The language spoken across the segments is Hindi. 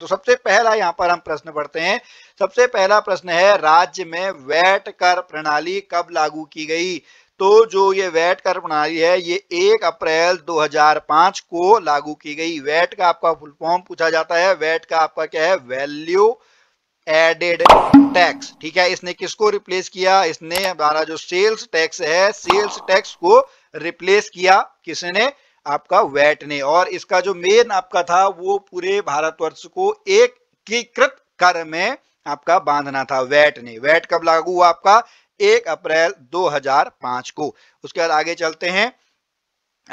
तो सबसे पहला यहाँ पर हम प्रश्न पढ़ते हैं सबसे पहला प्रश्न है राज्य में वैट कर प्रणाली कब लागू की गई तो जो ये वैट कर प्रणाली है ये 1 अप्रैल 2005 को लागू की गई वैट का आपका फुल फॉर्म पूछा जाता है वैट का आपका क्या है वैल्यू एडेड टैक्स ठीक है इसने किसको रिप्लेस किया इसने हमारा जो सेल्स टैक्स है सेल्स टैक्स को रिप्लेस किया किसने आपका वैट ने और इसका जो मेन आपका था वो पूरे भारतवर्ष को एक एकीकृत कर में आपका बांधना था वैट ने वैट कब लागू हुआ आपका एक अप्रैल 2005 को उसके बाद आगे चलते हैं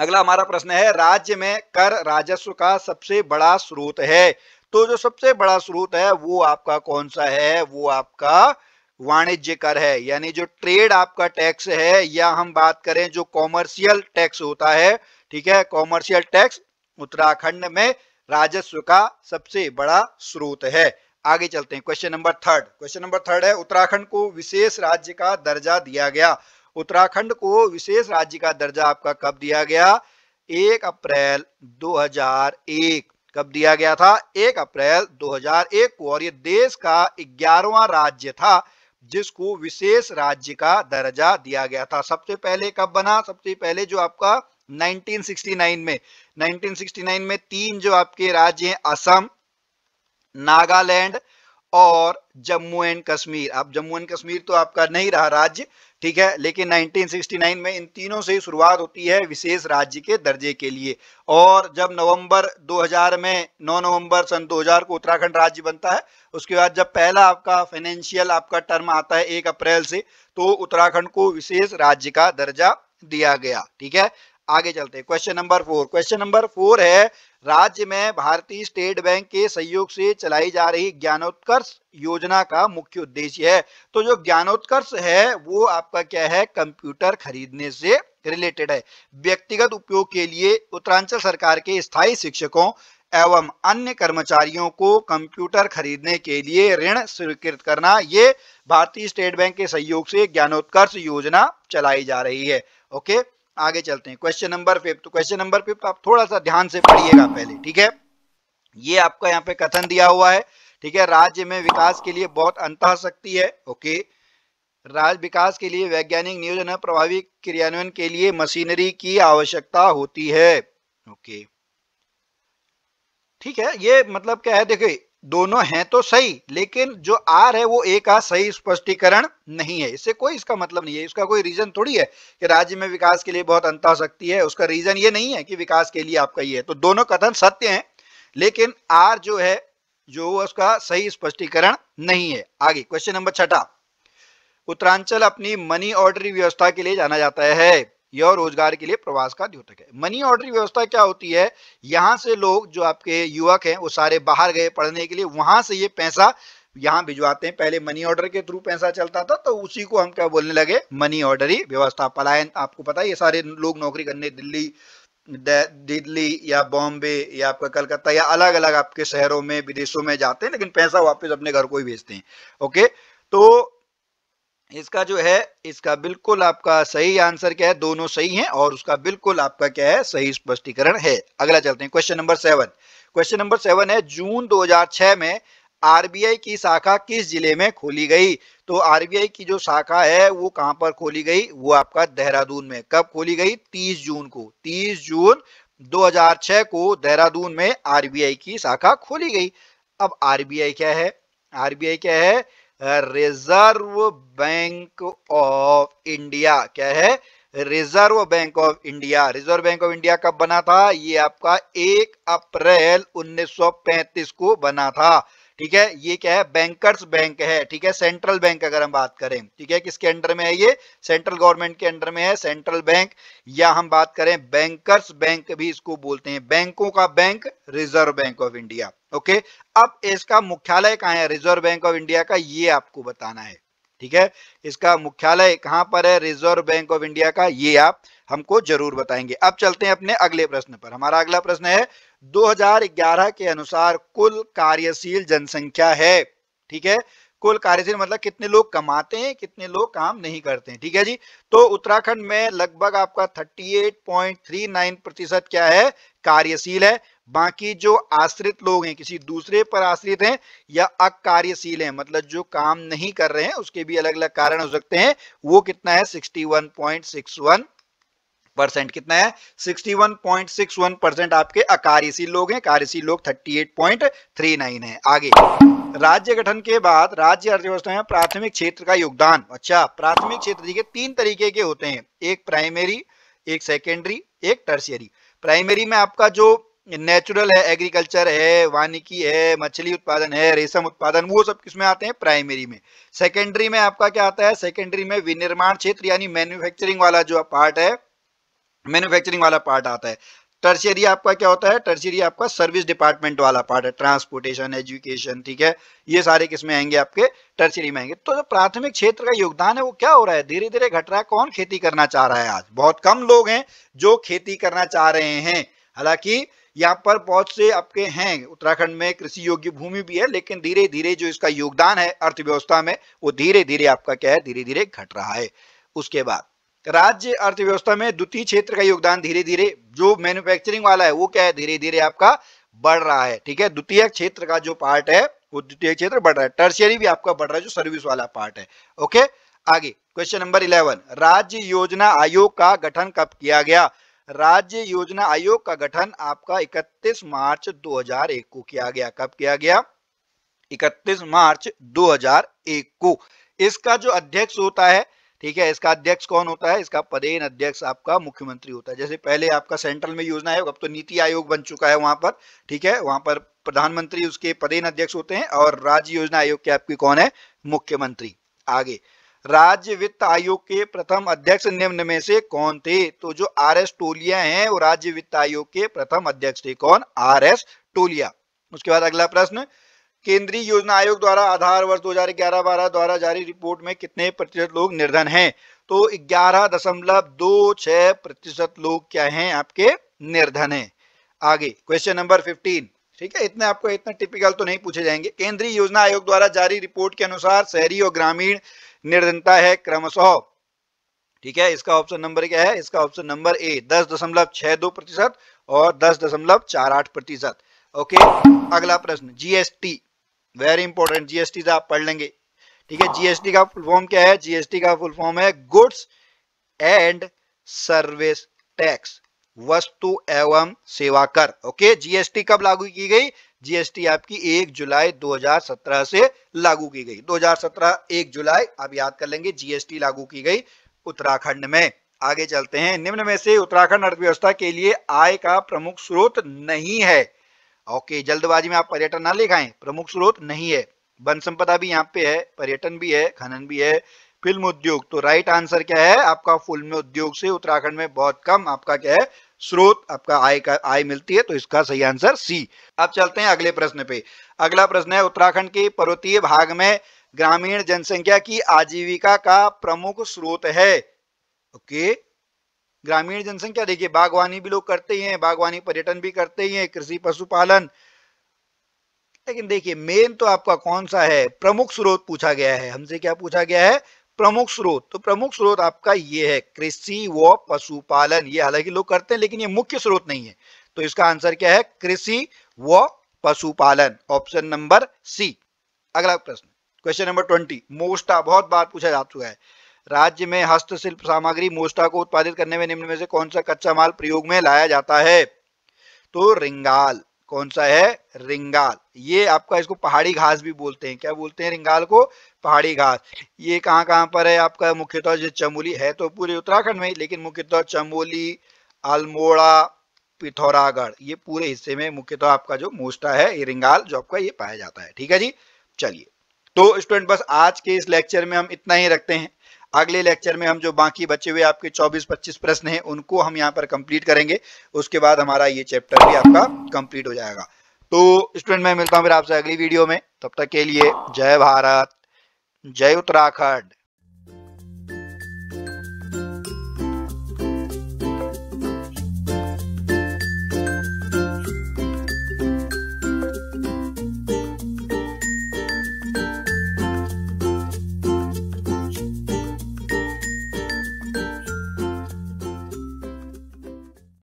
अगला हमारा प्रश्न है राज्य में कर राजस्व का सबसे बड़ा स्रोत है तो जो सबसे बड़ा स्रोत है वो आपका कौन सा है वो आपका वाणिज्य कर है यानी जो ट्रेड आपका टैक्स है या हम बात करें जो कॉमर्शियल टैक्स होता है ठीक है कॉमर्शियल टैक्स उत्तराखंड में राजस्व का सबसे बड़ा स्रोत है आगे चलते हैं question number third question number third है उत्तराखंड को विशेष राज्य का दर्जा दिया गया उत्तराखंड को विशेष राज्य का दर्जा आपका कब दिया गया एक अप्रैल 2001 कब दिया गया था एक अप्रैल 2001 को और ये देश का ग्यारहवा राज्य था जिसको विशेष राज्य का दर्जा दिया गया था सबसे पहले कब बना सबसे पहले जो आपका 1969 में 1969 में तीन जो आपके राज्य हैं असम नागालैंड और जम्मू एंड कश्मीर अब जम्मू एंड कश्मीर तो आपका नहीं रहा राज्य ठीक है लेकिन 1969 में इन तीनों से शुरुआत होती है विशेष राज्य के दर्जे के लिए और जब नवंबर 2000 में 9 नवंबर सन 2000 को उत्तराखंड राज्य बनता है उसके बाद जब पहला आपका फाइनेंशियल आपका टर्म आता है एक अप्रैल से तो उत्तराखंड को विशेष राज्य का दर्जा दिया गया ठीक है आगे चलते हैं question number four question number four है राज्य में भारतीय स्टेट बैंक के सहयोग से चलाई जा रही ज्ञानोत्कर्ष योजना का मुख्य उद्देश्य है तो जो ज्ञानोत्कर्ष है वो आपका क्या है कंप्यूटर खरीदने से रिलेटेड है व्यक्तिगत उपयोग के लिए उत्तरांचल सरकार के स्थायी शिक्षकों एवं अन्य कर्मचारियों को कंप्यूटर खरीदने के लिए ऋण स्वीकृत करना ये भारतीय स्टेट बैंक के सहयोग से ज्ञानोत्कर्ष योजना चलाई जा रही है ओके okay? आगे चलते हैं question number fifth question number fifth आप थोड़ा सा ध्यान से पढ़िएगा पहले ठीक है ये आपका यहाँ पे कथन दिया हुआ है ठीक है राज्य में विकास के लिए बहुत अंत शक्ति है ओके राज्य विकास के लिए वैज्ञानिक नियोजन प्रभावी क्रियान्वयन के लिए मशीनरी की आवश्यकता होती है ओके ठीक है ये मतलब क्या है देखिए दोनों हैं तो सही लेकिन जो आर है वो ए का सही स्पष्टीकरण नहीं है इससे कोई इसका मतलब नहीं है इसका कोई रीजन थोड़ी है कि राज्य में विकास के लिए बहुत अंतर शक्ति है उसका रीजन ये नहीं है कि विकास के लिए आपका ये है तो दोनों कथन सत्य हैं लेकिन आर जो है जो उसका सही स्पष्टीकरण नहीं है आगे क्वेश्चन नंबर छठा उत्तरांचल अपनी मनी ऑर्डरी व्यवस्था के लिए जाना जाता है यह रोजगार के लिए प्रवास का द्योतक है मनी ऑर्डर व्यवस्था क्या होती है यहाँ से लोग जो आपके युवक हैं वो सारे बाहर गए पढ़ने के लिए वहां से ये पैसा यहाँ भिजवाते हैं पहले मनी ऑर्डर के थ्रू पैसा चलता था तो उसी को हम क्या बोलने लगे मनी ऑर्डर ही व्यवस्था पलायन आपको पता है ये सारे लोग नौकरी करने दिल्ली दिल्ली या बॉम्बे या आपका कलकत्ता या अलग अलग आपके शहरों में विदेशों में जाते हैं लेकिन पैसा वापस अपने घर को ही भेजते हैं ओके तो इसका जो है इसका बिल्कुल आपका सही आंसर क्या है दोनों सही हैं और उसका बिल्कुल आपका क्या है सही स्पष्टीकरण है अगला चलते हैं question number seven question number seven है जून 2006 में आरबीआई की शाखा किस जिले में खोली गई तो आरबीआई की जो शाखा है वो कहां पर खोली गई वो आपका देहरादून में कब खोली गई तीस जून को तीस जून दो को देहरादून में आरबीआई की शाखा खोली गई अब आरबीआई क्या है आरबीआई क्या है रिजर्व बैंक ऑफ इंडिया क्या है Reserve Bank of India Reserve Bank of India कब बना था ये आपका 1 अप्रैल 1935 को बना था ठीक है ये क्या है बैंकर्स बैंक है ठीक है सेंट्रल बैंक अगर हम बात करें ठीक है किसके अंडर में है ये सेंट्रल गवर्नमेंट के अंडर में है सेंट्रल बैंक या हम बात करें बैंकर्स बैंक भी इसको बोलते हैं बैंकों का bank Reserve Bank of India okay अब इसका मुख्यालय कहाँ है रिजर्व बैंक ऑफ इंडिया का ये आपको बताना है ठीक है इसका मुख्यालय कहां पर है रिजर्व बैंक ऑफ इंडिया का ये आप हमको जरूर बताएंगे अब चलते हैं अपने अगले प्रश्न पर हमारा अगला प्रश्न है 2011 के अनुसार कुल कार्यशील जनसंख्या है ठीक है कुल कार्यशील मतलब कितने लोग कमाते हैं कितने लोग काम नहीं करते हैं ठीक है जी तो उत्तराखंड में लगभग आपका 38.39 प्रतिशत क्या है कार्यशील है बाकी जो आश्रित लोग हैं किसी दूसरे पर आश्रित हैं या अकार्यशील हैं मतलब जो काम नहीं कर रहे हैं उसके भी अलग अलग कारण हो सकते हैं वो कितना है वन परसेंट कितना है 61.61 परसेंट आपके अकार्यशील लोग हैं कार्यशील लोग 38.39 है आगे राज्य गठन के बाद राज्य अर्थव्यवस्था में प्राथमिक क्षेत्र का योगदान अच्छा प्राथमिक क्षेत्र देखिए तीन तरीके के होते हैं एक प्राइमरी एक सेकेंडरी एक टर्सियरी प्राइमरी में आपका जो नेचुरल है एग्रीकल्चर है वानिकी है मछली उत्पादन है रेशम उत्पादन वो सब किसमें आते हैं प्राइमरी में सेकेंडरी में आपका क्या आता है सेकेंडरी में विनिर्माण क्षेत्र यानी मैन्युफैक्चरिंग वाला जो पार्ट है मैन्युफैक्चरिंग वाला पार्ट आता है टर्शियरी आपका क्या होता है टर्शियरी आपका सर्विस डिपार्टमेंट वाला पार्ट है ट्रांसपोर्टेशन एजुकेशन ठीक है ये सारे किसमें आएंगे आपके टर्शियरी में आएंगे तो जो प्राथमिक क्षेत्र का योगदान है वो क्या हो रहा है धीरे धीरे घट रहा है कौन खेती करना चाह रहा है आज बहुत कम लोग हैं जो खेती करना चाह रहे हैं हालांकि यहाँ पर बहुत से आपके हैं उत्तराखंड में कृषि योग्य भूमि भी है लेकिन धीरे धीरे जो इसका योगदान है अर्थव्यवस्था में वो धीरे धीरे आपका क्या है धीरे धीरे घट रहा है उसके बाद राज्य अर्थव्यवस्था में द्वितीय क्षेत्र का योगदान धीरे धीरे जो मैन्युफैक्चरिंग वाला है वो क्या है धीरे धीरे आपका बढ़ रहा है ठीक है द्वितीय क्षेत्र का जो पार्ट है वो द्वितीय क्षेत्र बढ़ रहा है टर्शियरी भी आपका बढ़ रहा है जो सर्विस वाला पार्ट है ओके आगे क्वेश्चन नंबर इलेवन राज्य योजना आयोग का गठन कब किया गया राज्य योजना आयोग का गठन आपका 31 मार्च 2001 को किया गया कब किया गया 31 मार्च 2001 को इसका जो अध्यक्ष होता है ठीक है इसका अध्यक्ष कौन होता है इसका पदेन अध्यक्ष आपका मुख्यमंत्री होता है जैसे पहले आपका सेंट्रल में योजना आयोग अब तो नीति आयोग बन चुका है वहां पर ठीक है वहां पर प्रधानमंत्री उसके पदेन अध्यक्ष होते हैं और राज्य योजना आयोग के आपके कौन है मुख्यमंत्री आगे राज्य वित्त आयोग के प्रथम अध्यक्ष निम्न में से कौन थे तो जो आर एस टोलिया है वो राज्य वित्त आयोग के प्रथम अध्यक्ष थे कौन आर एस टोलिया उसके बाद अगला प्रश्न केंद्रीय योजना आयोग द्वारा आधार वर्ष 2011-12 द्वारा जारी रिपोर्ट में कितने प्रतिशत लोग निर्धन हैं तो ग्यारह दशमलव दो छह प्रतिशत लोग क्या हैं आपके निर्धन हैं आगे क्वेश्चन नंबर फिफ्टीन ठीक है इतने आपको इतना टिपिकल तो नहीं पूछे जाएंगे केंद्रीय योजना आयोग द्वारा जारी रिपोर्ट के अनुसार शहरी और ग्रामीण निर्धनता है क्रमशः ठीक है इसका ऑप्शन नंबर क्या है इसका ऑप्शन नंबर ए दस दशमलव छह दो प्रतिशत और दस दशमलव चार आठ प्रतिशत ओके अगला प्रश्न जीएसटी वेरी इंपॉर्टेंट जीएसटी से आप पढ़ लेंगे ठीक है जीएसटी हाँ। का फुल फॉर्म क्या है जीएसटी का फुल फॉर्म है गुड्स एंड सर्विस टैक्स वस्तु एवं सेवा कर ओके जीएसटी कब लागू की गई जीएसटी आपकी 1 जुलाई 2017 से लागू की गई 2017 1 जुलाई आप याद कर लेंगे जीएसटी लागू की गई उत्तराखंड में आगे चलते हैं निम्न में से उत्तराखंड अर्थव्यवस्था के लिए आय का प्रमुख स्रोत नहीं है ओके जल्दबाजी में आप पर्यटन ना लिखाएं प्रमुख स्रोत नहीं है वन संपदा भी यहाँ पे है पर्यटन भी है खनन भी है फिल्म उद्योग तो राइट आंसर क्या है आपका फिल्म उद्योग से उत्तराखंड में बहुत कम आपका क्या है स्रोत आपका आय का आय मिलती है तो इसका सही आंसर सी अब चलते हैं अगले प्रश्न पे अगला प्रश्न है उत्तराखंड के पर्वतीय भाग में ग्रामीण जनसंख्या की आजीविका का प्रमुख स्रोत है ओके ग्रामीण जनसंख्या देखिए बागवानी भी लोग करते ही हैं बागवानी पर्यटन भी करते ही हैं कृषि पशुपालन लेकिन देखिए मेन तो आपका कौन सा है प्रमुख स्रोत पूछा गया है हमसे क्या पूछा गया है प्रमुख स्रोत तो प्रमुख स्रोत आपका ये है कृषि व पशुपालन ये हालांकि लोग करते हैं लेकिन ये मुख्य स्रोत नहीं है तो इसका आंसर क्या है कृषि व पशुपालन ऑप्शन नंबर सी अगला प्रश्न क्वेश्चन नंबर ट्वेंटी मोस्टा बहुत बार पूछा जा चुका है राज्य में हस्तशिल्प सामग्री मोस्टा को उत्पादित करने में निम्न में से कौन सा कच्चा माल प्रयोग में लाया जाता है तो रिंगाल कौन सा है रिंगाल ये आपका इसको पहाड़ी घास भी बोलते हैं क्या बोलते हैं रिंगाल को पहाड़ी घास ये कहाँ कहाँ पर है आपका मुख्यतः जो चमोली है तो पूरे उत्तराखंड में लेकिन मुख्यतः चमोली अल्मोड़ा पिथौरागढ़ ये पूरे हिस्से में मुख्यतः आपका जो मोस्टा है ये रिंगाल जो आपका ये पाया जाता है ठीक है जी चलिए तो स्टूडेंट बस आज के इस लेक्चर में हम इतना ही रखते हैं अगले लेक्चर में हम जो बाकी बचे हुए आपके 24-25 प्रश्न हैं उनको हम यहाँ पर कंप्लीट करेंगे उसके बाद हमारा ये चैप्टर भी आपका कंप्लीट हो जाएगा तो स्टूडेंट मैं मिलता हूँ फिर आपसे अगली वीडियो में तब तक के लिए जय भारत जय उत्तराखंड